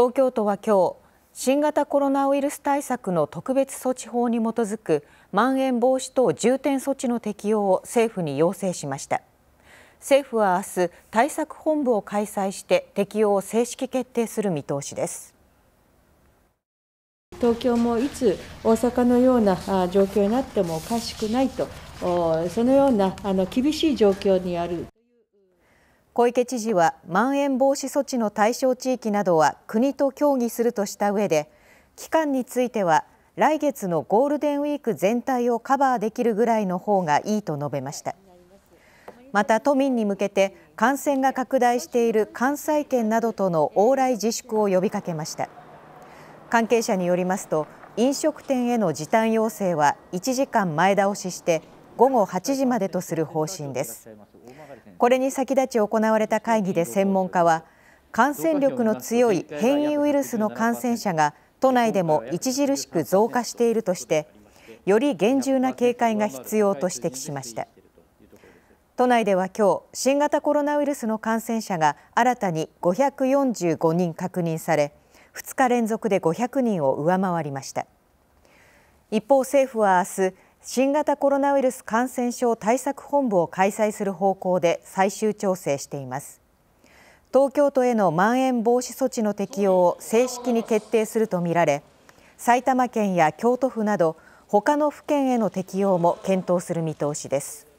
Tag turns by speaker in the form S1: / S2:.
S1: 東京都は今日新型コロナウイルス対策の特別措置法に基づくまん延防止等重点措置の適用を政府に要請しました政府は明日対策本部を開催して適用を正式決定する見通しです
S2: 東京もいつ大阪のような状況になってもおかしくないとそのようなあの厳しい状況にある。小池知事はまん延防止措置の
S1: 対象地域などは国と協議するとした上で期間については来月のゴールデンウィーク全体をカバーできるぐらいの方がいいと述べましたまた都民に向けて感染が拡大している関西圏などとの往来自粛を呼びかけました関係者によりますと飲食店への時短要請は1時間前倒しして午後8時までとする方針ですこれに先立ち行われた会議で専門家は感染力の強い変異ウイルスの感染者が都内でも著しく増加しているとしてより厳重な警戒が必要と指摘しました都内では今日新型コロナウイルスの感染者が新たに545人確認され2日連続で500人を上回りました一方政府は明日新型コロナウイルス感染症対策本部を開催する方向で最終調整しています東京都へのまん延防止措置の適用を正式に決定するとみられ埼玉県や京都府など他の府県への適用も検討する見通しです